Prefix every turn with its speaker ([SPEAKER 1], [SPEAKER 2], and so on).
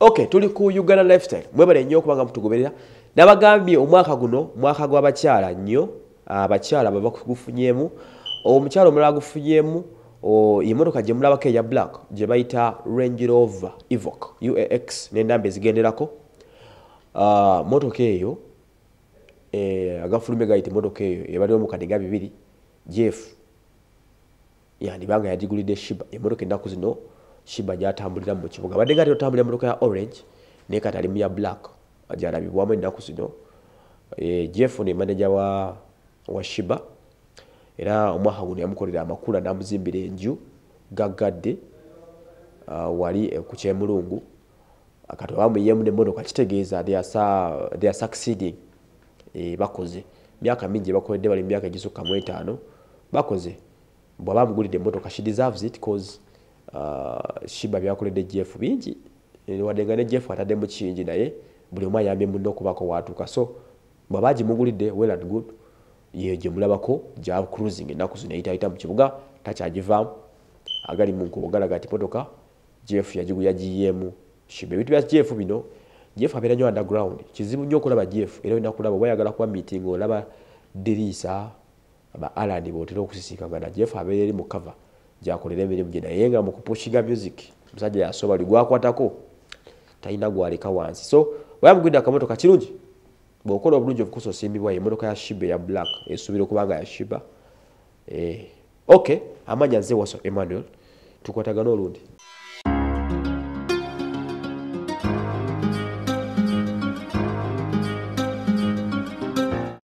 [SPEAKER 1] okay tuli ku uganda lifestyle mwebale nnyo okubanga mutugoberera nabagambye omwaka guno mwaka gw'abakyala nnyo abakyala babagufunyemu omukyala omulala gufunyemu emotoka gyemulabako eya black gye bayita rangerover evok uax nendamba ezigenderako ah, motoka eyo eh, agafulume gayita emotoka eyo ebaliwo mukadde nga bibiri jeefu yandibanga yagiguliddeshiba emotoka ennaku zino shiba gyatambulira mu kibuga badde nga totambulira emmotoka ya orange naye katalimu ya black gyalabibwamu ennaku e, eh, jeff ni manager wa, wa shiba era omwaka guno yamukolera amakula n'amuzimbira enju uh, wali eh, ku kyemulungu kati oba muyiyemu nemmotoka kitegeeza they are succeeding eh, bakoze miaka mingi bakoledde bali mu myaka egisukka mu etaano bakoze bw'aba amugulidde emmotoka she deserves it cause Ah, shiba byakoledde jeff bingi wadde nga ne jeff atadde mukingi naye buli omu ayambye munna okubako watuuka so bwabagimugulidde well and good ye gyemulabako ja cruising ennaku zino yayitayita mu kibuga takyagivaamu agali mu nkubo galaga ti motoka jeff yagiyiyeemu shiba ebintu bya jeff bino jeff abeera nyo underground kizibu nnyo okulaba jeff era olina kulaba oba yagala kuba meeting olaba diriisa aba alan bootera okusisinkangana jeff abeera eri mu cover gyakolera emirimu gye naye nga mukupushinga music omusajja yasooba li gwakwatako talina gwaleka wansi so weyamugwidde akamotoka kirungi bwokola obulungi obukusa osimbibwa emotoka ya shiba eya black esuubira okubanga yashiba eh, ok amanyi azewaso emmanuel tukwatagana olundi